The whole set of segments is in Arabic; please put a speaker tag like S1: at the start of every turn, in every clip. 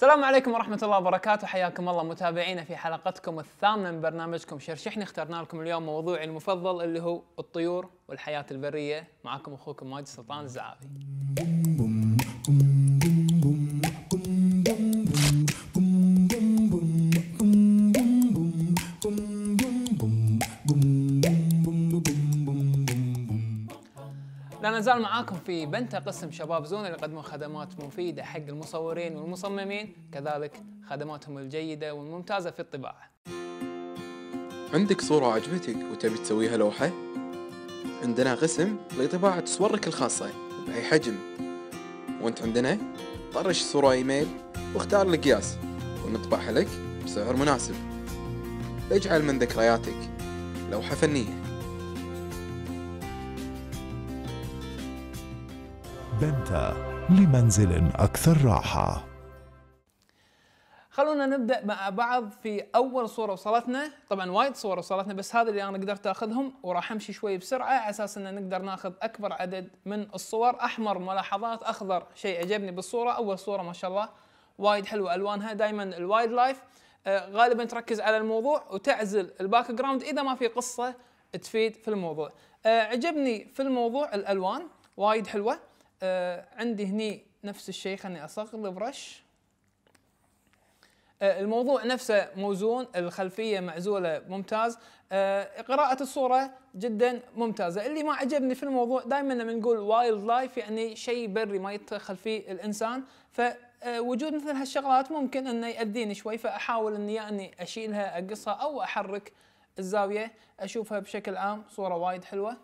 S1: السلام عليكم ورحمة الله وبركاته حياكم الله متابعينا في حلقتكم الثامنة من برنامجكم شرشحني اخترنا لكم اليوم موضوعي المفضل اللي هو الطيور والحياة البرية معكم أخوكم ماجد سلطان الزعافي نزال معاكم في بنتا قسم شباب زون اللي يقدمون خدمات مفيدة حق المصورين والمصممين كذلك خدماتهم الجيدة والممتازة في الطباعة عندك صورة عجبتك وتبي تسويها لوحة؟ عندنا قسم لطباعة صورك الخاصة بأي حجم وانت عندنا طرش صورة ايميل واختار القياس ونطبعها لك بسعر مناسب اجعل من ذكرياتك لوحة فنية بنتا لمنزل أكثر راحة خلونا نبدا مع بعض في اول صوره وصلتنا طبعا وايد صور وصلتنا بس هذا اللي انا قدرت اخذهم وراح امشي شوي بسرعه على اساس ان نقدر ناخذ اكبر عدد من الصور احمر ملاحظات اخضر شيء عجبني بالصوره اول صوره ما شاء الله وايد حلوه الوانها دائما الوايلد لايف آه، غالبا تركز على الموضوع وتعزل الباك جراوند اذا ما في قصه تفيد في الموضوع آه، عجبني في الموضوع الالوان وايد حلوه آه عندي هني نفس الشيء خلني اصغر البرش آه الموضوع نفسه موزون الخلفيه معزوله ممتاز آه قراءه الصوره جدا ممتازه اللي ما عجبني في الموضوع دائما لما نقول وايلد لايف يعني شيء بري ما يتدخل فيه الانسان ف آه، وجود مثل هالشغلات ممكن انه يأذيني شوي فاحاول اني يعني اشيلها اقصها او احرك الزاويه اشوفها بشكل عام صوره وايد حلوه.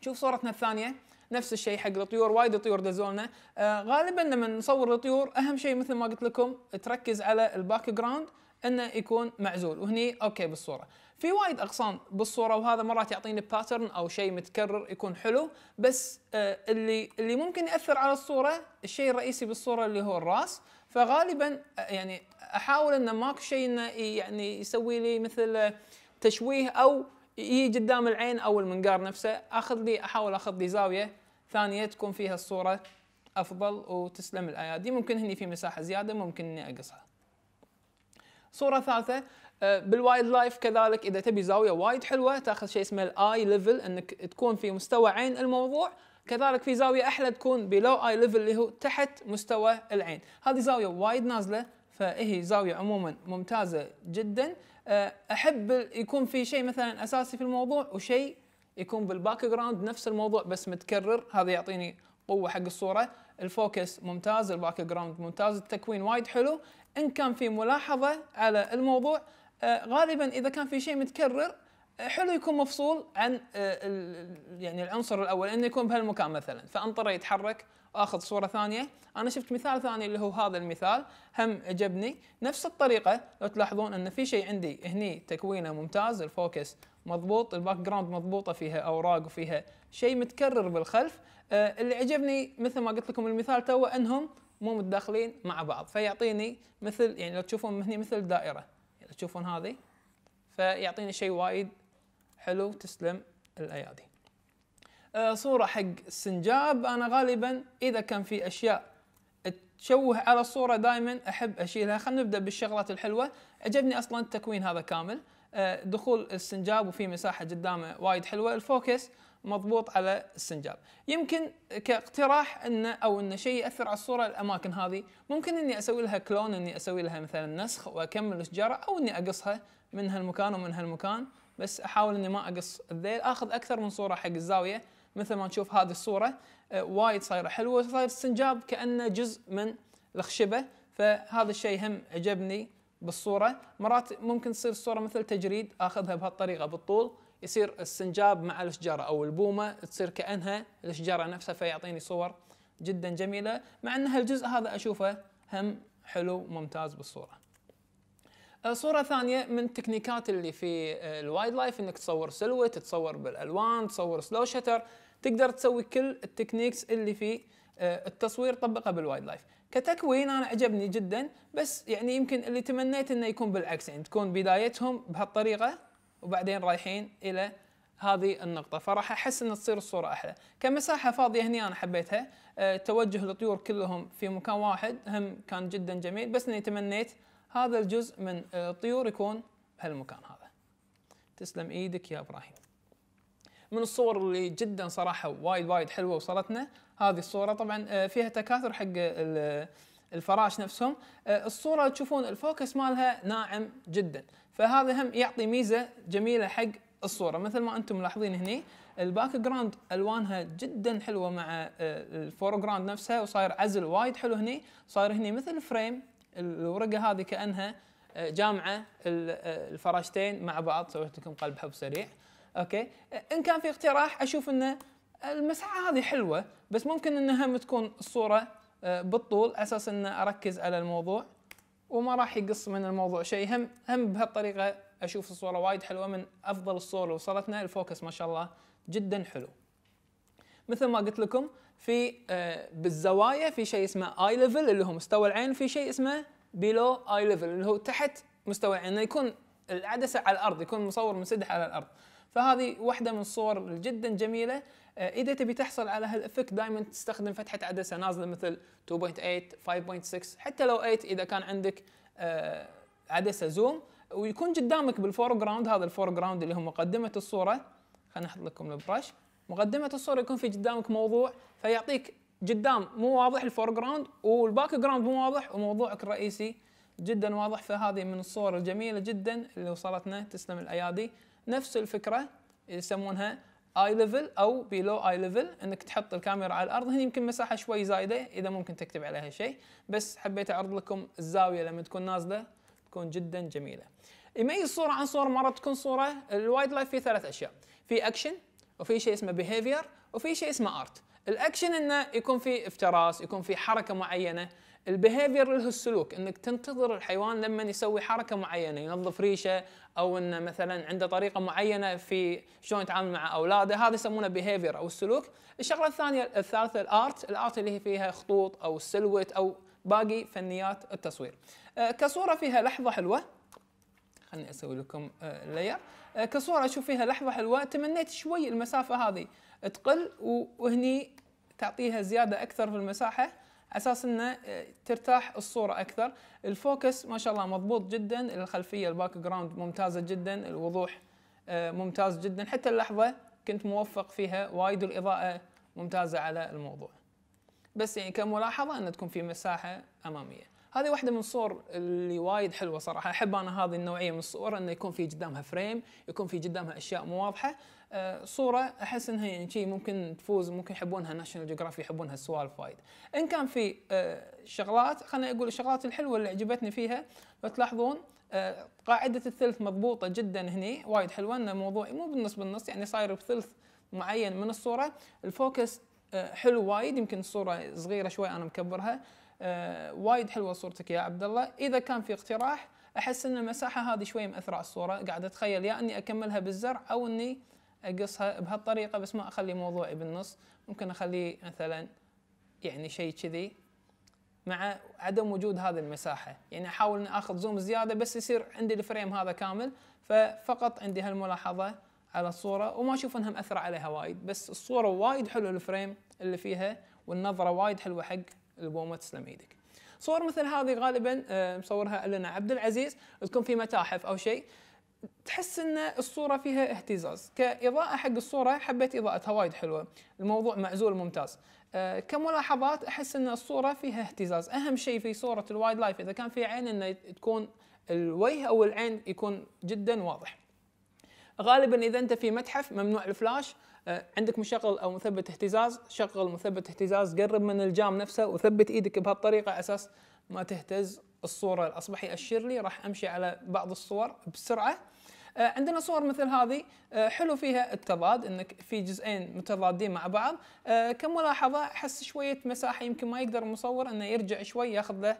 S1: نشوف صورتنا الثانيه. نفس الشيء حق الطيور وايد طيور دزولنا آه، غالبا لما نصور الطيور اهم شيء مثل ما قلت لكم تركز على الباك جراوند انه يكون معزول وهني اوكي بالصوره في وايد اقسام بالصوره وهذا مرات يعطيني باترن او شيء متكرر يكون حلو بس آه، اللي اللي ممكن ياثر على الصوره الشيء الرئيسي بالصوره اللي هو الراس فغالبا آه، يعني احاول انه ماكو شيء انه يعني يسوي لي مثل تشويه او يجي قدام العين او المنقار نفسه اخذ لي احاول اخذ لي زاويه ثانيه تكون فيها الصوره افضل وتسلم الايادي ممكن هني في مساحه زياده ممكن اني اقصها صوره ثالثه آه، بالوايلد لايف كذلك اذا تبي زاويه وايد حلوه تاخذ شيء اسمه الاي ليفل انك تكون في مستوى عين الموضوع كذلك في زاويه احلى تكون بلو اي ليفل اللي هو تحت مستوى العين هذه زاويه وايد نازله فهي زاويه عموما ممتازه جدا آه، احب يكون في شيء مثلا اساسي في الموضوع وشيء يكون بالباك جراوند نفس الموضوع بس متكرر هذا يعطيني قوه حق الصوره الفوكس ممتاز الباك جراوند ممتاز التكوين وايد حلو ان كان في ملاحظه على الموضوع آه، غالبا اذا كان في شيء متكرر آه، حلو يكون مفصول عن آه، يعني العنصر الاول انه يكون بهالمكان مثلا فانطره يتحرك اخذ صوره ثانيه انا شفت مثال ثاني اللي هو هذا المثال هم عجبني نفس الطريقه لو تلاحظون ان في شيء عندي هني تكوينه ممتاز الفوكس مضبوط الباك جراوند مضبوطه فيها اوراق وفيها شيء متكرر بالخلف آه اللي عجبني مثل ما قلت لكم المثال تو انهم مو متداخلين مع بعض فيعطيني مثل يعني لو تشوفون هنا مثل دائره يعني لو تشوفون هذه فيعطيني شيء وايد حلو تسلم الايادي آه صوره حق السنجاب انا غالبا اذا كان في اشياء تشوه على الصوره دائما احب اشيلها خلينا نبدا بالشغلات الحلوه عجبني اصلا التكوين هذا كامل آه، دخول السنجاب وفي مساحه قدامه وايد حلوه الفوكس مضبوط على السنجاب يمكن كاقتراح انه او أن شيء ياثر على الصوره الاماكن هذه ممكن اني اسوي لها كلون اني اسوي لها مثلا نسخ واكمل الشجره او اني اقصها من هالمكان ومن هالمكان بس احاول اني ما اقص الذيل اخذ اكثر من صوره حق الزاويه مثل ما نشوف هذه الصوره آه، وايد صايره حلوه صاير السنجاب كانه جزء من الخشبه فهذا الشيء هم عجبني بالصوره مرات ممكن تصير الصوره مثل تجريد اخذها بهالطريقه بالطول يصير السنجاب مع الشجره او البومه تصير كانها الشجره نفسها فيعطيني صور جدا جميله مع ان هالجزء هذا اشوفه هم حلو ممتاز بالصوره آه، صورة ثانية من التكنيكات اللي في آه، الوايلد لايف انك تصور سلويت تصور بالالوان، تصور سلو شتر، تقدر تسوي كل التكنيكس اللي في آه، التصوير طبقها بالوايلد لايف. كتكوين انا عجبني جدا بس يعني يمكن اللي تمنيت انه يكون بالعكس يعني تكون بدايتهم بهالطريقه وبعدين رايحين الى هذه النقطه فراح احس ان تصير الصوره احلى كمساحه فاضيه هني انا حبيتها آه، توجه الطيور كلهم في مكان واحد هم كان جدا جميل بس اني تمنيت هذا الجزء من الطيور يكون بهالمكان هذا تسلم ايدك يا ابراهيم من الصور اللي جدا صراحه وايد وايد حلوه وصلتنا هذه الصوره طبعا آه، فيها تكاثر حق الفراش نفسهم آه، الصوره تشوفون الفوكس مالها ناعم جدا فهذا هم يعطي ميزه جميله حق الصوره مثل ما انتم ملاحظين هني الباك جراوند الوانها جدا حلوه مع آه، الفور جراوند نفسها وصاير عزل وايد حلو هني صاير هني مثل فريم الورقه هذه كانها جامعه الفراشتين مع بعض سويت لكم قلب حب سريع اوكي ان كان في اقتراح اشوف انه المساحه هذه حلوه بس ممكن انها تكون الصوره آه، بالطول اساس ان اركز على الموضوع وما راح يقص من الموضوع شيء هم هم بهالطريقه اشوف الصوره وايد حلوه من افضل الصور اللي وصلتنا الفوكس ما شاء الله جدا حلو مثل ما قلت لكم في آه، بالزوايا في شيء اسمه اي ليفل اللي هو مستوى العين في شيء اسمه بيلو اي ليفل اللي هو تحت مستوى العين يعني يكون العدسه على الارض يكون مصور منسدح على الارض فهذه واحده من الصور جدا جميله آه، اذا تبي تحصل على هالافكت دائما تستخدم فتحه عدسه نازله مثل 2.8 5.6 حتى لو 8 اذا كان عندك آه، عدسه زوم ويكون قدامك بالفور جراوند هذا الفور جراوند اللي هو مقدمه الصوره خلينا نحط لكم البرش مقدمه الصوره يكون في قدامك موضوع فيعطيك قدام مو واضح الفور جراوند والباك جراوند مو واضح وموضوعك الرئيسي جدا واضح فهذه من الصور الجميله جدا اللي وصلتنا تسلم الايادي نفس الفكره يسمونها اي ليفل او بيلو اي ليفل انك تحط الكاميرا على الارض هنا يمكن مساحه شوي زايده اذا ممكن تكتب عليها شيء بس حبيت اعرض لكم الزاويه لما تكون نازله تكون جدا جميله يميز صوره عن صوره مره تكون صوره الوايد لايف في ثلاث اشياء في اكشن وفي شيء اسمه بيهيفير وفي شيء اسمه ارت الاكشن انه يكون في افتراس يكون في حركه معينه البيهيفير له السلوك انك تنتظر الحيوان لما يسوي حركه معينه ينظف ريشه او انه مثلا عنده طريقه معينه في شلون يتعامل مع اولاده هذا يسمونه بيهيفير او السلوك الشغله الثانيه الثالثه الارت الارت اللي هي فيها خطوط او سلويت او باقي فنيات التصوير آه، كصوره فيها لحظه حلوه خلني اسوي لكم لاير آه، آه، كصوره اشوف فيها لحظه حلوه تمنيت شوي المسافه هذه تقل وهني تعطيها زياده اكثر في المساحه اساس انه آه، ترتاح الصوره اكثر الفوكس ما شاء الله مضبوط جدا الخلفيه الباك جراوند ممتازه جدا الوضوح آه، ممتاز جدا حتى اللحظه كنت موفق فيها وايد الاضاءه ممتازه على الموضوع بس يعني كملاحظه ان تكون في مساحه اماميه هذه واحده من الصور اللي وايد حلوه صراحه احب انا هذه النوعيه من الصور انه يكون في قدامها فريم يكون في قدامها اشياء مو واضحه آه، صوره احس انها يعني شيء ممكن تفوز ممكن يحبونها ناشونال جيوغرافي يحبونها السوالف وايد ان كان في آه، شغلات خليني اقول الشغلات الحلوه اللي عجبتني فيها لو تلاحظون آه، قاعده الثلث مضبوطه جدا هني وايد حلوه انه موضوع مو بالنص بالنص يعني صاير بثلث معين من الصوره الفوكس حلو وايد يمكن الصوره صغيره شوي انا مكبرها آه، وايد حلوه صورتك يا عبد الله اذا كان في اقتراح احس ان المساحه هذه شويه مأثره على الصوره قاعد اتخيل يا اني اكملها بالزرع او اني اقصها بهالطريقه بس ما اخلي موضوعي بالنص ممكن اخليه مثلا يعني شيء كذي مع عدم وجود هذه المساحه يعني احاول ان اخذ زوم زياده بس يصير عندي الفريم هذا كامل ففقط عندي هالملاحظه على الصوره وما اشوف انها مأثره عليها وايد بس الصوره وايد حلوه الفريم اللي فيها والنظره وايد حلوه حق البومة تسلم ايدك صور مثل هذه غالبا آه، مصورها لنا عبد العزيز تكون في متاحف او شيء تحس ان الصوره فيها اهتزاز كاضاءه حق الصوره حبيت اضاءتها وايد حلوه الموضوع معزول ممتاز آه، كملاحظات احس ان الصوره فيها اهتزاز اهم شيء في صوره الوايد لايف اذا كان في عين انه تكون الوجه او العين يكون جدا واضح غالبا اذا انت في متحف ممنوع الفلاش آه، عندك مشغل او مثبت اهتزاز شغل مثبت اهتزاز قرب من الجام نفسه وثبت ايدك بهالطريقه اساس ما تهتز الصوره اصبح ياشر لي راح امشي على بعض الصور بسرعه آه، عندنا صور مثل هذه آه، حلو فيها التضاد انك في جزئين متضادين مع بعض كملاحظه احس شويه مساحه يمكن ما يقدر المصور انه يرجع شوي ياخذ له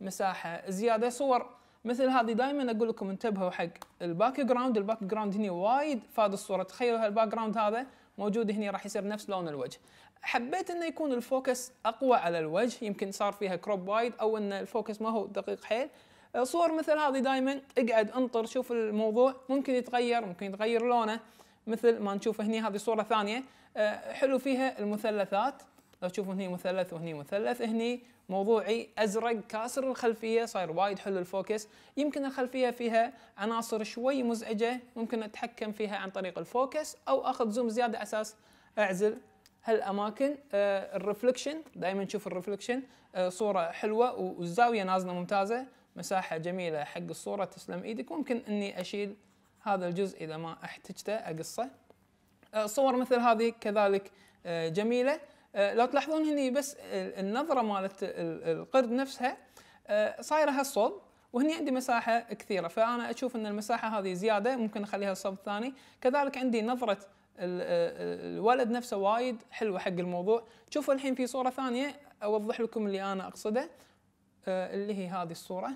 S1: مساحه زياده صور مثل هذه دائما اقول لكم انتبهوا حق الباك جراوند الباك جراوند هنا وايد فاد الصوره تخيلوا هالباك جراوند هذا موجود هنا راح يصير نفس لون الوجه حبيت انه يكون الفوكس اقوى على الوجه يمكن صار فيها كروب وايد او ان الفوكس ما هو دقيق حيل صور مثل هذه دائما اقعد انطر شوف الموضوع ممكن يتغير ممكن يتغير لونه مثل ما نشوف هنا هذه صورة ثانية أه، حلو فيها المثلثات لو تشوفون هني مثلث وهني مثلث هني موضوعي ازرق كاسر الخلفيه صاير وايد حلو الفوكس يمكن الخلفيه فيها عناصر شوي مزعجه ممكن اتحكم فيها عن طريق الفوكس او اخذ زوم زياده اساس اعزل هالاماكن آه الرفلكشن دائما نشوف الرفلكشن آه صوره حلوه والزاويه نازله ممتازه مساحه جميله حق الصوره تسلم ايدك ممكن اني اشيل هذا الجزء اذا ما احتجته اقصه آه صور مثل هذه كذلك آه، جميله آه، لو تلاحظون هني بس النظره مالت القرد نفسها آه، صايره هالصوب وهني عندي مساحه كثيره فانا اشوف ان المساحه هذه زياده ممكن اخليها الصوب الثاني كذلك عندي نظره آه، الولد نفسه وايد حلوه حق الموضوع شوفوا الحين في صوره ثانيه اوضح لكم اللي انا اقصده اللي هي هذه الصوره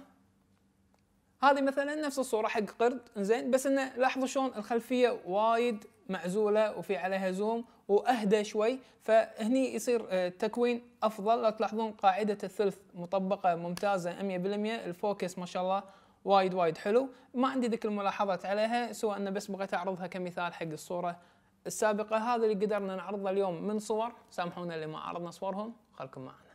S1: هذه مثلا نفس الصوره حق قرد زين بس انه لاحظوا شلون الخلفيه وايد معزوله وفي عليها زوم واهدى شوي فهني يصير آه، تكوين افضل لو تلاحظون قاعده الثلث مطبقه ممتازه 100% الفوكس ما شاء الله وايد وايد حلو ما عندي ذيك الملاحظات عليها سواء انه بس بغيت اعرضها كمثال حق الصوره السابقه هذا اللي قدرنا نعرضه اليوم من صور سامحونا اللي ما عرضنا صورهم خلكم معنا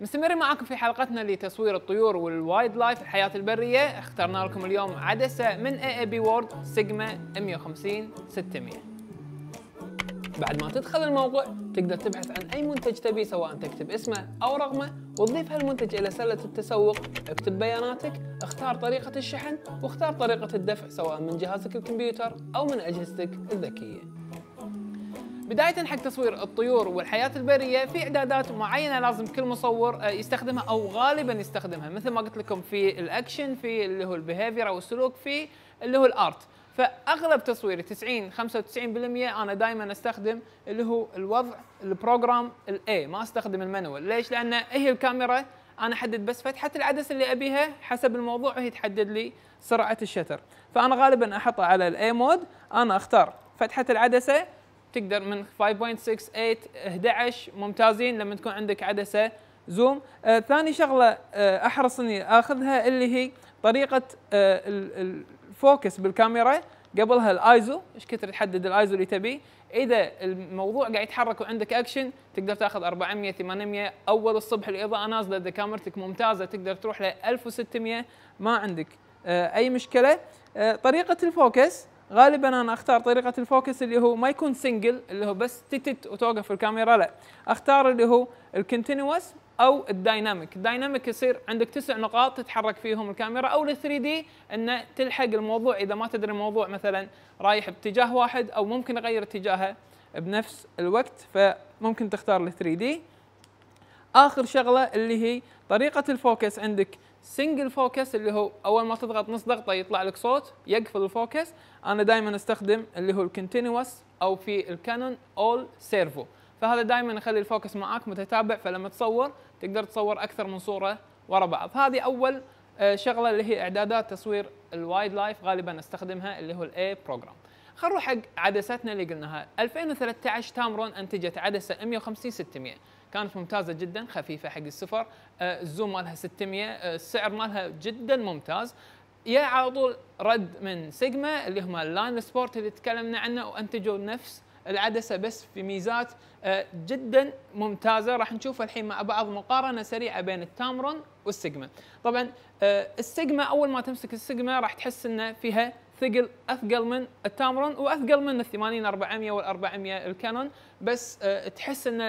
S1: مستمرين معاكم في حلقتنا لتصوير الطيور والوايلد لايف الحياة البرية اخترنا لكم اليوم عدسة من اي اي بي وورد سيجما 150 600 بعد ما تدخل الموقع تقدر تبحث عن اي منتج تبي سواء تكتب اسمه او رقمه وتضيف هالمنتج الى سلة التسوق اكتب بياناتك اختار طريقة الشحن واختار طريقة الدفع سواء من جهازك الكمبيوتر او من اجهزتك الذكية بداية حق تصوير الطيور والحياة البرية في إعدادات معينة لازم كل مصور آه، يستخدمها أو غالبا يستخدمها مثل ما قلت لكم في الأكشن في اللي هو البيهيفير أو السلوك في اللي هو الآرت فاغلب تصويري 90 95% انا دائما استخدم اللي هو الوضع البروجرام الاي ما استخدم المانوال ليش لان هي الكاميرا انا احدد بس فتحه العدسه اللي ابيها حسب الموضوع وهي تحدد لي سرعه الشتر فانا غالبا أحطها على الاي مود انا اختار فتحه العدسه تقدر من 5.68 11 ممتازين لما تكون عندك عدسه زوم آه ثاني شغله آه احرص اني اخذها اللي هي طريقه آه الفوكس بالكاميرا قبلها الايزو ايش كثر تحدد الايزو اللي تبيه اذا الموضوع قاعد يتحرك وعندك اكشن تقدر تاخذ 400 800 اول الصبح الاضاءه نازله اذا كاميرتك ممتازه تقدر تروح ل 1600 ما عندك آه، اي مشكله آه، طريقه الفوكس غالبا انا اختار طريقه الفوكس اللي هو ما يكون سنجل اللي هو بس تتت وتوقف الكاميرا لا اختار اللي هو الكونتينوس او الدايناميك الدايناميك يصير عندك تسع نقاط تتحرك فيهم الكاميرا او الثري 3 دي ان تلحق الموضوع اذا ما تدري الموضوع مثلا رايح باتجاه واحد او ممكن اغير اتجاهه بنفس الوقت فممكن تختار ال 3 دي اخر شغله اللي هي طريقه الفوكس عندك سنجل فوكس اللي هو اول ما تضغط نص ضغطه طيب يطلع لك صوت يقفل الفوكس انا دائما استخدم اللي هو الكونتينوس او في الكانون اول سيرفو فهذا دائما يخلي الفوكس معاك متتابع فلما تصور تقدر تصور اكثر من صوره ورا بعض هذه اول آه، شغله اللي هي اعدادات تصوير الوايد لايف غالبا استخدمها اللي هو الاي بروجرام خلينا نروح حق عدساتنا اللي قلناها 2013 تامرون انتجت عدسه 150 600 كانت ممتازه جدا خفيفه حق السفر آه، الزوم مالها 600 آه، السعر مالها جدا ممتاز يا على طول رد من سيجما اللي هم اللاين سبورت اللي تكلمنا عنه وانتجوا نفس العدسه بس في ميزات آه، جدا ممتازه راح نشوف الحين مع بعض مقارنه سريعه بين التامرون والسيجما طبعا السيجما اول ما تمسك السيجما راح تحس انه فيها ثقل اثقل من التامرون واثقل من ال 80 400 وال 400 الكانون بس آه، تحس ان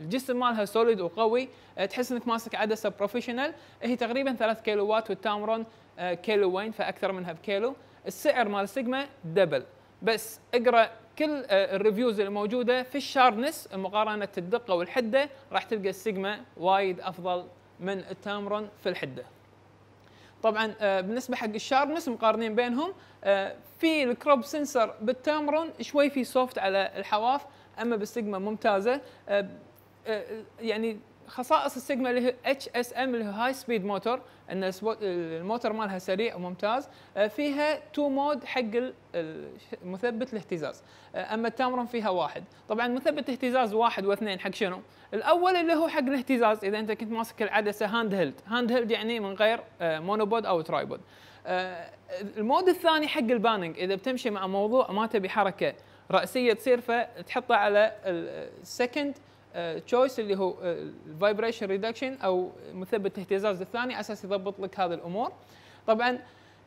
S1: الجسم مالها سوليد وقوي آه، تحس انك ماسك عدسه بروفيشنال هي تقريبا 3 كيلوات والتامرون آه، كيلوين فاكثر منها بكيلو السعر مال سيجما دبل بس اقرا كل الريفيوز الموجوده في الشارنس مقارنه الدقه والحده راح تلقى السيجما وايد افضل من التامرون في الحده طبعا آه، بالنسبه حق الشاربنس مقارنين بينهم آه، في الكروب سنسر بالتامرون شوي في سوفت على الحواف اما بالسيجما ممتازه آه، يعني خصائص السيجما اللي هي اتش اس ام اللي هو هاي سبيد موتور ان الموتور مالها سريع وممتاز آه، فيها تو مود حق مثبت الاهتزاز آه، اما التامرون فيها واحد طبعا مثبت الاهتزاز واحد واثنين حق شنو الاول اللي هو حق الاهتزاز اذا انت كنت ماسك العدسه هاند هيلد هاند هيلد يعني من غير مونوبود آه، او ترايبود المود الثاني حق الباننج اذا بتمشي مع موضوع ما تبي حركه راسيه تصير فتحطه على السكند تشويس اللي هو الفايبريشن آه، ريدكشن او مثبت اهتزاز الثاني اساس يضبط لك هذه الامور طبعا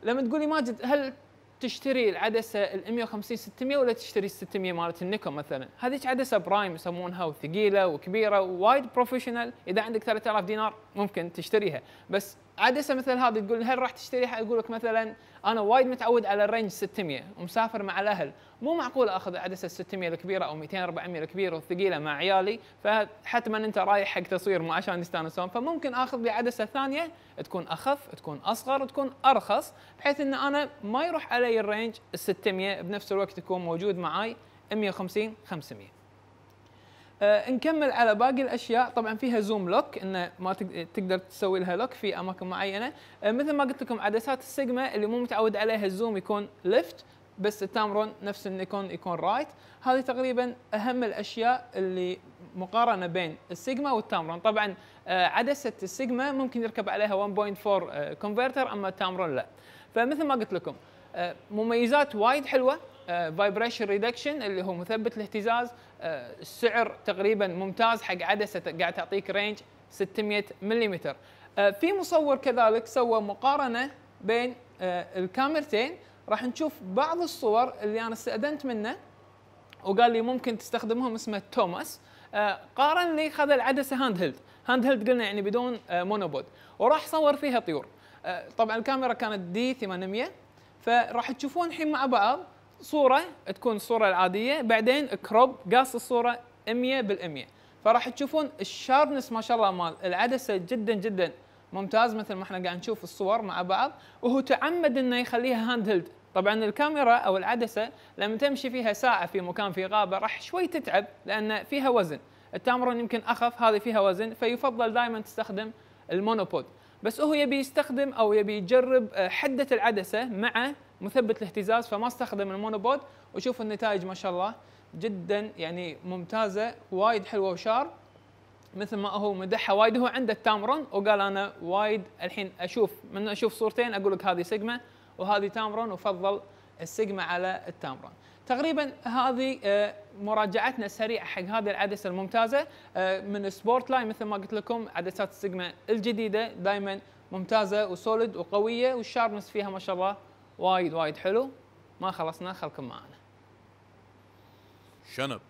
S1: لما تقولي ماجد هل تشتري العدسه ال 150 600 ولا تشتري ال 600 مالت النيكون مثلا هذيك عدسه برايم يسمونها وثقيله وكبيره ووايد بروفيشنال اذا عندك 3000 دينار ممكن تشتريها بس عدسه مثل هذه تقول هل راح تشتريها اقول لك مثلا انا وايد متعود على الرينج 600 ومسافر مع الاهل مو معقول اخذ عدسه 600 الكبيره او 200 400 الكبيره والثقيله مع عيالي فحتما انت رايح حق تصوير مو عشان يستانسون فممكن اخذ لي عدسه ثانيه تكون اخف تكون اصغر وتكون ارخص بحيث ان انا ما يروح علي الرينج ال 600 بنفس الوقت يكون موجود معاي 150 500 آه نكمل على باقي الاشياء طبعا فيها زوم لوك انه ما تقدر تسوي لها لوك في اماكن معينه آه مثل ما قلت لكم عدسات السيجما اللي مو متعود عليها الزوم يكون ليفت بس التامرون نفس النيكون يكون رايت هذه تقريبا اهم الاشياء اللي مقارنه بين السيجما والتامرون طبعا آه عدسه السيجما ممكن يركب عليها 1.4 كونفرتر آه، اما التامرون لا فمثل ما قلت لكم آه، مميزات وايد حلوه فايبريشن آه، ريدكشن اللي هو مثبت الاهتزاز السعر آه، تقريبا ممتاز حق عدسه قاعد تعطيك رينج 600 ملم في مصور كذلك سوى مقارنه بين آه، الكاميرتين راح نشوف بعض الصور اللي انا استأذنت منه وقال لي ممكن تستخدمهم اسمه توماس قارن لي خذ العدسه هاند هيلد هاند هيلد قلنا يعني بدون مونوبود وراح صور فيها طيور طبعا الكاميرا كانت دي 800 فراح تشوفون الحين مع بعض صوره تكون الصوره العاديه بعدين كروب قاص الصوره 100% فراح تشوفون الشارنس ما شاء الله مال العدسه جدا جدا ممتاز مثل ما احنا قاعد نشوف الصور مع بعض وهو تعمد انه يخليها هاند هيلد طبعا الكاميرا او العدسه لما تمشي فيها ساعه في مكان في غابه راح شوي تتعب لان فيها وزن التامرون يمكن اخف هذه فيها وزن فيفضل دائما تستخدم المونوبود بس هو يبي يستخدم او يبي يجرب حده العدسه مع مثبت الاهتزاز فما استخدم المونوبود وشوفوا النتائج ما شاء الله جدا يعني ممتازه وايد حلوه وشارب مثل ما هو مدحها وايد هو عنده التامرون وقال انا وايد الحين اشوف من اشوف صورتين اقول لك هذه سيجما وهذه تامرون وفضل السيجما على التامرون. تقريبا هذه آه، مراجعتنا السريعه حق هذه العدسه الممتازه آه، من سبورت لاين مثل ما قلت لكم عدسات السيجما الجديده دائما ممتازه وسوليد وقويه والشاربنس فيها ما شاء الله وايد وايد حلو ما خلصنا خلكم معنا شنب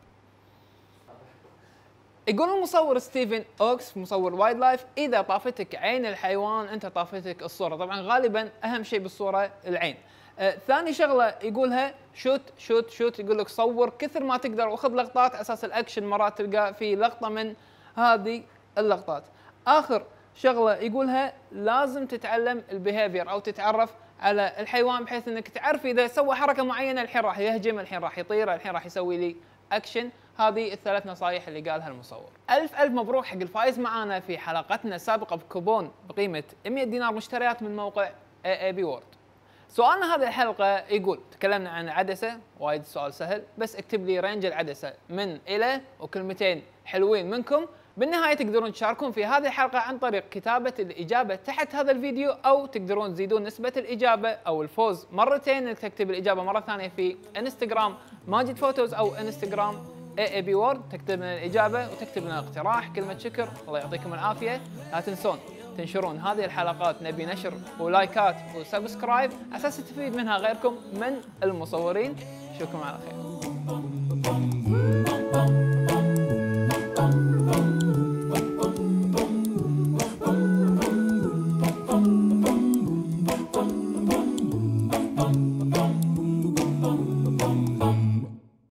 S1: يقول المصور ستيفن اوكس مصور وايد لايف اذا طافتك عين الحيوان انت طافتك الصوره طبعا غالبا اهم شيء بالصوره العين آه ثاني شغله يقولها شوت شوت شوت يقول لك صور كثر ما تقدر وخذ لقطات اساس الاكشن مرات تلقى في لقطه من هذه اللقطات اخر شغله يقولها لازم تتعلم البيهيفير او تتعرف على الحيوان بحيث انك تعرف اذا سوى حركه معينه الحين راح يهجم الحين راح يطير الحين راح يسوي لي اكشن هذه الثلاث نصائح اللي قالها المصور الف الف مبروك حق الفايز معانا في حلقتنا السابقه بكوبون بقيمه 100 دينار مشتريات من موقع اي اي بي وورد سؤالنا هذه الحلقه يقول تكلمنا عن العدسه وايد سؤال سهل بس اكتب لي رينج العدسه من الى وكلمتين حلوين منكم بالنهايه تقدرون تشاركون في هذه الحلقه عن طريق كتابه الاجابه تحت هذا الفيديو او تقدرون تزيدون نسبه الاجابه او الفوز مرتين انك تكتب الاجابه مره ثانيه في انستغرام ماجد فوتوز او انستغرام اي اي بي وورد تكتب لنا الاجابه وتكتب لنا اقتراح كلمه شكر الله يعطيكم العافيه لا تنسون تنشرون هذه الحلقات نبي نشر ولايكات وسبسكرايب اساس تفيد منها غيركم من المصورين نشوفكم على خير